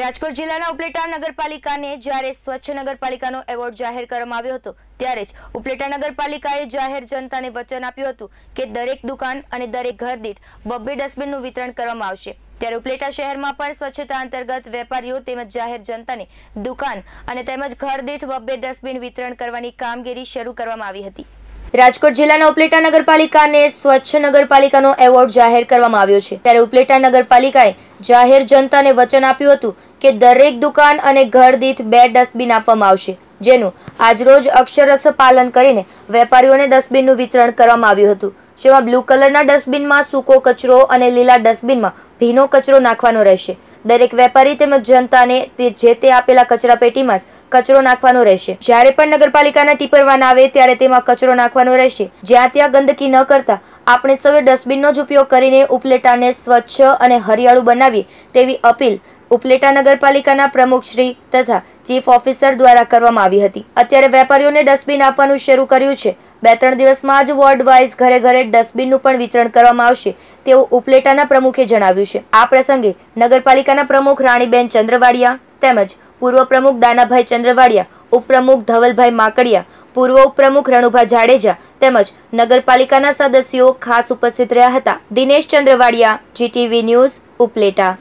રાજકોટ જિલ્લાના ઉપલેટા નગરપાલિકાને જ્યારે સ્વચ્છ નગરપાલિકાનો એવોર્ડ જાહેર કરવામાં આવ્યો હતો ત્યારે જ ઉપલેટા નગરપાલિકાએ જાહેર જનતાને વચન આપ્યું હતું કે દરેક દુકાન અને દરેક ઘર દીઠ બબ્બે ડસ્ટબિનનું વિતરણ કરવામાં આવશે ત્યારે ઉપલેટા શહેરમાં પણ સ્વચ્છતા અંતર્ગત વેપારીઓ તેમજ જાહેર જનતાને દુકાન અને તેમજ ઘર દીઠ બબ્બે ડસ્ટબિન વિતરણ કરવાની કામગીરી શરૂ કરવામાં આવી હતી રાજકોટ જિલ્લાના ઉપલેટા નગરપાલિકાને સ્વચ્છ નગરપાલિકાનો એવોર્ડ જાહેર કરવામાં આવ્યો છે ત્યારે ઉપલેટા નગરપાલિકાએ જાહેર જનતાને વચન આપ્યું હતું કે દરેક દુકાન અને ઘર દીઠ બે ડસ્ટબિન આપવામાં આવશે જેનું આજરોજ અક્ષરસ પાલન કરીને વેપારીઓને ડસ્ટબિનનું વિતરણ કરવામાં આવ્યું હતું જેમાં બ્લુ કલરના ડસ્ટબિનમાં સૂકો કચરો અને લીલા ડસ્ટબિનમાં ભીનો કચરો નાખવાનો રહેશે દરેક વેપારી તેમજ જનતાને જે તે આપેલા કચરાપેટીમાં જ કચરો નાખવાનો રહેશે જ્યારે પણ નગરપાલિકાના ટીપરવાન આવે ત્યારે તેમાં કચરો નાખવાનો રહેશે જ્યાં ત્યાં ગંદકી ન કરતા આપણે સૌએ ડસ્ટબિનનો જ ઉપયોગ કરીને ઉપલેટાને સ્વચ્છ અને હરિયાળું બનાવીએ તેવી અપીલ ઉપલેટા નગરપાલિકાના પ્રમુખ શ્રી તથા ચીફ ઓફિસર દ્વારા કરવામાં આવી હતી અત્યારે વેપારીઓને ડસ્ટબિન આપવાનું શરૂ કર્યું છે બે ત્રણ દિવસમાં જ વોર્ડ વાઇઝ ઘરે ઘરે ડસ્ટબિનનું પણ વિતરણ કરવામાં આવશે તેવું ઉપલેટાના પ્રમુખે જણાવ્યું છે આ પ્રસંગે નગરપાલિકાના પ્રમુખ રાણીબેન ચંદ્રવાડિયા તેમજ પૂર્વ પ્રમુખ દાનાભાઈ ચંદ્રવાડિયા ઉપપ્રમુખ ધવલભાઈ માકડિયા પૂર્વ ઉપપ્રમુખ રણુભા જાડેજા તેમજ નગરપાલિકાના સદસ્યો ખાસ ઉપસ્થિત રહ્યા હતા દિનેશ ચંદ્રવાડિયા જીટીવી ન્યૂઝ ઉપલેટા